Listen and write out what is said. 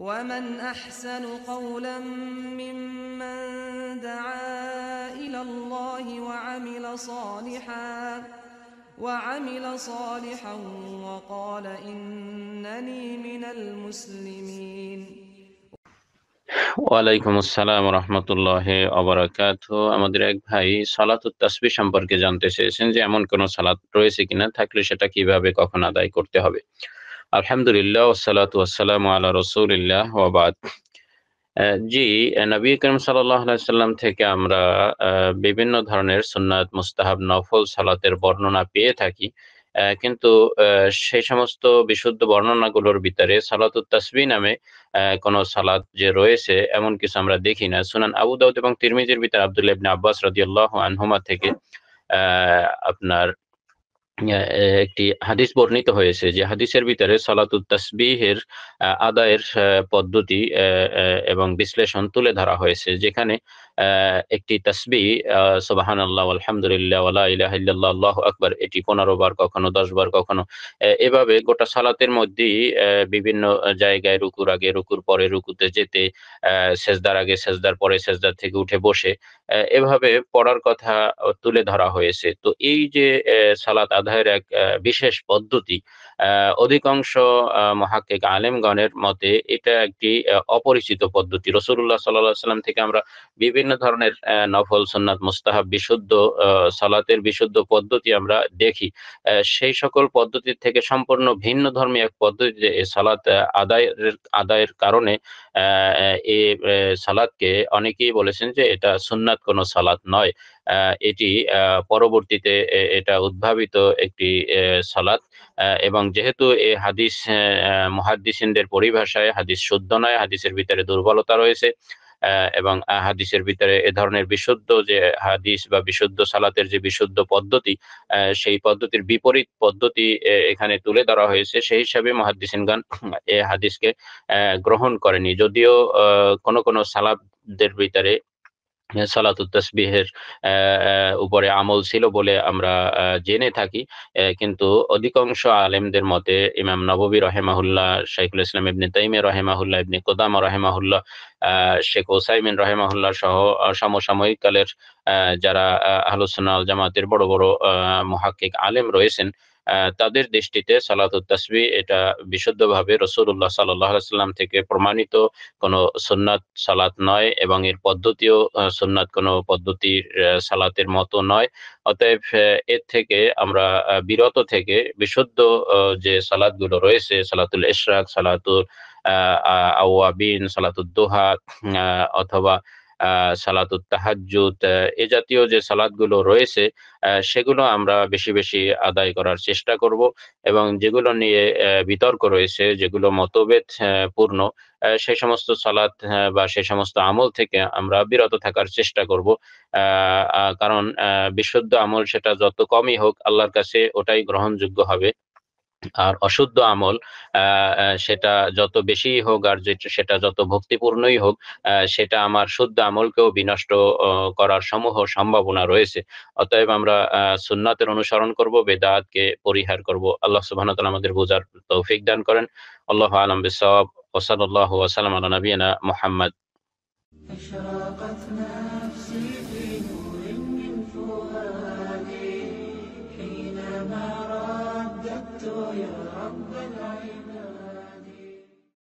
ومن احسن قولا ممن دعا الى الله وعمل صالحا وعمل صالحا وقال انني من المسلمين ওয়ালাইকুম আসসালাম রহমতুল্লাহ অবরাকাত আমাদের এক ভাই সালাত তাসবি সম্পর্কে জানতে চেয়েছেন যে এমন কোন সালাত রয়েছে কিনা থাকলে সেটা কিভাবে কখন আদায় করতে হবে আলহামদুলিল্লাহ ওসালাত ওয়াসালাম আল্লাহ রসুলিল্লাহ ওবাদ জি নবী করিম সাল্লাম থেকে আমরা বিভিন্ন ধরনের সুন্নাত মুস্তাহাব নফল সালাতের বর্ণনা পেয়ে থাকি কিন্তু সেই সমস্ত বিশুদ্ধ বর্ণনাগুলোর ভিতরে সালাতুত তাসবি নামে কোন সালাত যে রয়েছে এমন কিছু আমরা দেখি না সুনান আবু দাউদ এবং তিরমিজির ভিতরে আবদুল্লাহ আব্বাস রাদিয়াল্লাহু আনহুমা থেকে আপনার একটি হাদিস বর্ণিত হয়েছে যে হাদিসের ভিতরে সালাত তাসবিহের আদায়ের পদ্ধতি এবং বিশ্লেষণ তুলে ধরা হয়েছে যেখানে একটি তসবি সোবাহান আল্লাহ আলহামদুলিল্লাহ আল্লাহ আকবর এটি পনেরো বার কখনো দশ বার কখনো এভাবে গোটা সালাতের মধ্যেই বিভিন্ন জায়গায় রুকুর আগে রুকুর পরে রুকুতে যেতে সেজদার আগে সেজদার পরে সেজদার থেকে উঠে বসে এভাবে পড়ার কথা তুলে ধরা হয়েছে তো এই যে সালাত আদায় অধ্যায়ের এক বিশেষ পদ্ধতি অধিকাংশ মহাকিক আলেমগণের মতে এটা একটি অপরিচিত পদ্ধতি রসুল্লাহ সাল্লাহ সাল্লাম থেকে আমরা বিভিন্ন ধরনের নফল সন্ন্যাত মুস্তাহাব বিশুদ্ধ সালাতের বিশুদ্ধ পদ্ধতি আমরা দেখি সেই সকল পদ্ধতির থেকে সম্পূর্ণ ভিন্ন ধর্মী এক পদ্ধতি সালাত আদায়ের আদায়ের কারণে এই সালাদকে অনেকেই বলেছেন যে এটা সুন্নাত কোনো সালাত নয় এটি পরবর্তীতে এটা উদ্ভাবিত একটি সালাত এবং যেহেতু এ হাদিস মহাদিসিনদের পরিভাষায় হাদিস শুদ্ধ নয় হাদিসের ভিতরে দুর্বলতা রয়েছে এবং হাদিসের ভিতরে এ ধরনের বিশুদ্ধ যে হাদিস বা বিশুদ্ধ সালাতের যে বিশুদ্ধ পদ্ধতি সেই পদ্ধতির বিপরীত পদ্ধতি এখানে তুলে ধরা হয়েছে সেই হিসাবে গান এ হাদিসকে গ্রহণ করেনি যদিও কোনো কোনো সালাদের ভিতরে সালাতুত তসবিহের উপরে আমল ছিল বলে আমরা জেনে থাকি কিন্তু অধিকাংশ আলেমদের মতে ইমাম নববী রহেমাহুল্লাহ শাইখুল ইসলাম ইবনে তাইমে রহেমাহুল্লাহ ইবনে কোদাম রহেমাহুল্লাহ শেখ ওসাইমিন রহেমাহুল্লাহ সহ সমসাময়িক কালের যারা আহলুসুন্নাল জামাতের বড় বড় মহাকিক আলেম রয়েছেন তাদের দৃষ্টিতে সালাতুত তাসবি এটা বিশুদ্ধভাবে রসুল্লাহ সাল্লাম থেকে প্রমাণিত কোনো সুন্নাত সালাত নয় এবং এর পদ্ধতিও সুন্নাত কোনো পদ্ধতির সালাতের মতো নয় অতএব এর থেকে আমরা বিরত থেকে বিশুদ্ধ যে সালাদগুলো রয়েছে সালাতুল ইশরাক সালাতুল আওয়াবিন সালাতুল সালাতুদ্দোহা অথবা সালাতুত তাহাজুদ এ জাতীয় যে সালাদগুলো রয়েছে সেগুলো আমরা বেশি বেশি আদায় করার চেষ্টা করব এবং যেগুলো নিয়ে বিতর্ক রয়েছে যেগুলো মতভেদ পূর্ণ সেই সমস্ত সালাত বা সেই সমস্ত আমল থেকে আমরা বিরত থাকার চেষ্টা করব কারণ বিশুদ্ধ আমল সেটা যত কমই হোক আল্লাহর কাছে ওটাই গ্রহণযোগ্য হবে আর অশুদ্ধ আমল সেটা যত বেশি হোক আর সেটা যত ভক্তিপূর্ণই হোক সেটা আমার শুদ্ধ আমলকেও বিনষ্ট করার সমূহ সম্ভাবনা রয়েছে অতএব আমরা সুন্নাতের অনুসরণ করব বেদাতকে পরিহার করব আল্লাহ সুবহান আমাদের বোঝার তৌফিক দান করেন আল্লাহ আলম বিসব আল্লাহ ওসালাম আল্লাহ নবীনা মোহাম্মদ ربنا